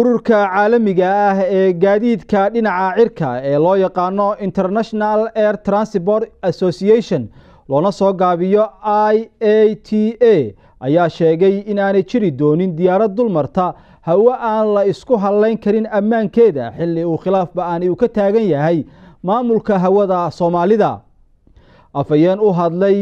ururka caalamiga ah ee gaadiidka dhinaca cirka ee loo yaqaano international air transport association loona soo gaabiyo i a t a ayaa sheegay in aanay jiri doonin diyaarad dulmarta hawo aan la isku hallayn karin ammaankeeda xilli uu khilaafba aani u ka taagan yahay maamulka hawada soomaalida afhayeen u hadlay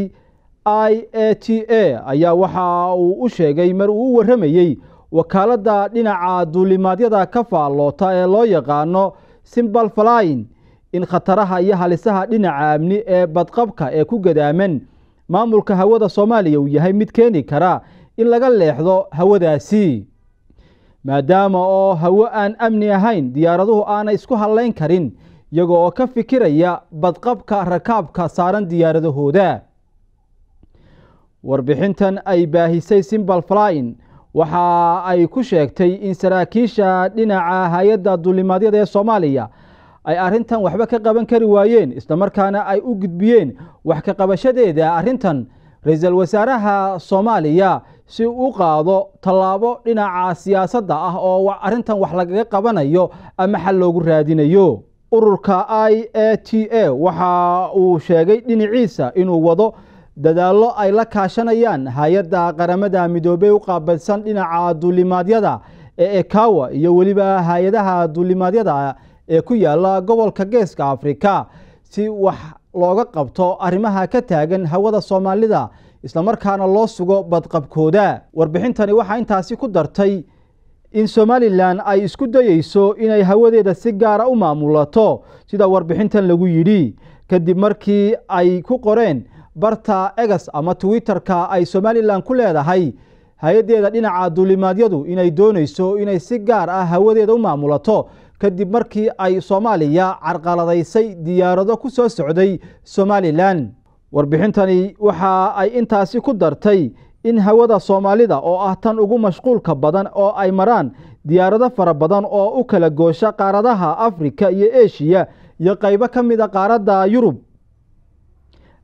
i a t a ayaa waxa uu u sheegay mar uu u warramayey wakaaladda dhinaca duulimaadyada ka faalloota ee loo yaqaano simbal falyin in khataraha iyo halisaha dhinaca amni ee badqabka ee ku gadaaman maamulka hawada soomaaliya uu yahay mid keeni kara in laga leexdo hawadaasi maadaama oo hawo aan amni ahayn diyaaraduhu aanay isku hallayn karin iyaga oo ka fikiraya badqabka rakaabka saaran diyaaradahooda warbixintan ay baahisay simbal waxa ay ku sheegtay in saraakiisha dhinaca hay-adda duulimaadyada ee soomaaliya ay arrintan waxba ka qaban kari waayeen islamarkaana ay u gudbiyeen wax ka qabashadeeda arrintan ra-iisul wasaaraha soomaaliya si u qaado tallaabo dhinaca siyaasadda ah oo arrintan wax lagaga qabanayo ama xal loogu raadinayo ururka i a t a waxa uu sheegay dhinaciisa inuu wado dadaallo ay la kaashanayaan hay-adda qaramada midoobey u qaabilsan dhinaca duulimaadyada ee ekawa iyo weliba hay-adaha duulimaadyada ee ku yaala gobolka geeska afrika si wax looga qabto arrimaha ka taagan hawada soomaalida islamarkaana loo sugo badqabkooda warbixintani waxaa intaasi ku dartay in somalilan ay isku dayeyso inay hawadeeda si gaara u maamulato sida warbixintan lagu yidhi kadib markii ay ku qoreen barta egas ama twitterka ay somalilan ku leedahay hay-adeeda dhinaca duulimaadyadu inay doonayso inay si gaar ah hawadeeda u maamulato kadib markii ay soomaaliya carqaladaysay diyaarado ku soo socday somalilan warbixintani waxa ay intaasi ku dartay in hawada soomaalida oo ah tan ugu mashquulka badan oo ay maraan diyaarado fara badan oo u kala goosha qaaradaha afrika iyo eeshiya iyo qaybo ka mida ah qaaradda yurub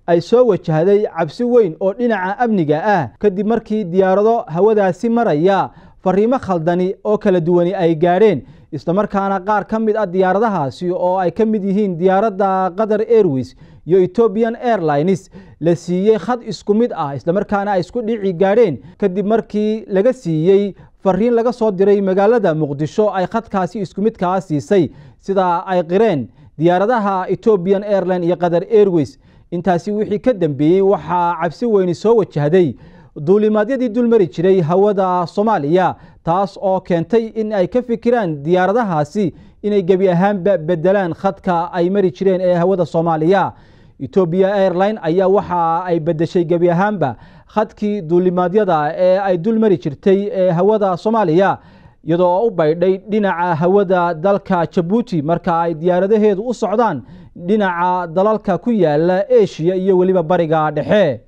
ay soo wajahday cabsi weyn oo dhinaca amniga ah kadib markii diyaarado hawadaasi maraya fariimo khaldani oo kala duwani ay gaadheen islamarkaana qaar ka mid ah diyaaradahaasi oo ay ka mid yihiin diyaaradda qatar airways iyo etobian airlines la siiyey khad isku mid ah islamarkaana ay isku dhici gaadheen kadib markii laga siiyey fariin laga soo diray magaalada muqdisho ay khadkaasi isku midkaa siisay sidaa ay qireen diyaaradaha etobian airline iyo qatar airways intaasi wixii ka dambeeyey waxaa cabsi weyni soo wajahday duulimaadyadii dulmari jiray hawada soomaaliya taas oo keentay in ay ka fikiraan diyaaradahaasi inay gebi ahaanba beddelaan khadka ay mari jireen ee hawada soomaaliya etoobiya airline ayaa waxa ay beddeshay gebi ahaanba khadkii duulimaadyada ee ay dulmari jirtay ee hawada soomaaliya iyadoo oo u baydhay dhinaca hawada dalka jabuuti marka ay diyaaradaheedu u socdaan dhinaca dalalka ku yaala eeshiya iyo weliba bariga dhexe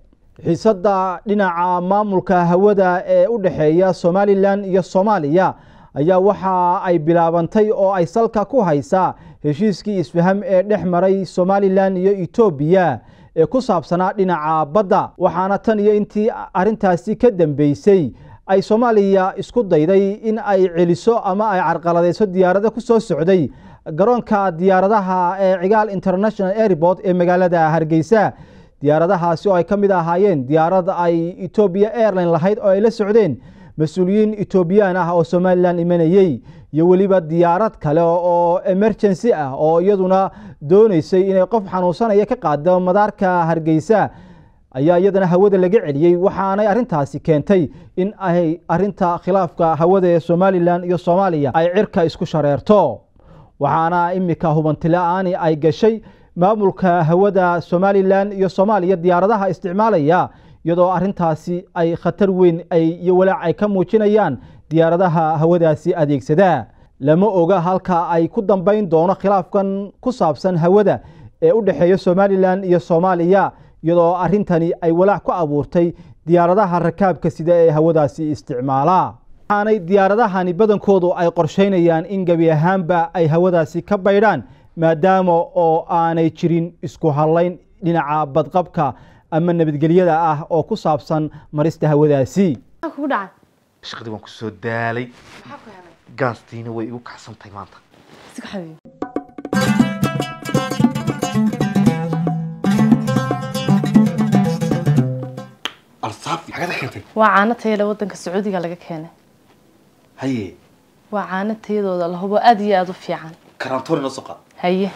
xiisadda dhinaca maamulka hawada ee u dhexeeya somalilan iyo soomaaliya ayaa waxa ay bilaabantay oo ay salka ku haysaa heshiiskii isfaham ee dhex maray somalilan iyo etoobiya ee ku saabsanaa dhinaca badda waxaana tan iyo intii arrintaasi ka dambeysay ay soomaaliya isku dayday in ay celiso ama ay carqaladayso diyaarada ku soo socday garoonka diyaaradaha ee cigaal international airport ee magaalada hargeysa diyaaradahaasi oo ay ka mid ahaayeen diyaarad ay etoobiya airline lahayd oo ay la socdeen mas-uuliyiin etoobiyaan ah oo somalilan imanayey iyo weliba diyaarad kale oo emergency ah oo iyaduna doonaysay inay qof xanuunsanaya ka qaado madaarka hargeysa ayaa iyadana hawada laga celiyey waxaanay arrintaasi keentay in ay arinta khilaafka hawada ee somalilan iyo soomaaliya ay cirka isku shareerto waxaana imika hubantila'aani ay gashay maamulka hawada somalilan iyo soomaaliya diyaaradaha isticmaalaya iyadoo arintaasi ay khatar weyn iyo walaac ay ka muujinayaan diyaaradaha hawadaasi adeegsada lama oga halka ay ku dambayn doono khilaafkan ku saabsan hawada ee u dhexeeya somalilan iyo soomaaliya iyadoo arrintani ay walaac ku abuurtay diyaaradaha rakaabka sida ee hawadaasi isticmaalaa aanay diyaaradahani badankoodu ay qorshaynayaan in gebi ahaanba ay hawadaasi ka baydhaan maadaama oo aanay jirin isku hadlayn dhinaca badqabka ama nabadgelyada ah oo ku saabsan marista hawadaasi shaqadii waan ku daalay gaastiina way igu kacsan maanta waa caano tayale wadanka sacuudiga laga keenay هي وعانت هيدو ده هو أدي أضف يعني كرامتوري نصقة هي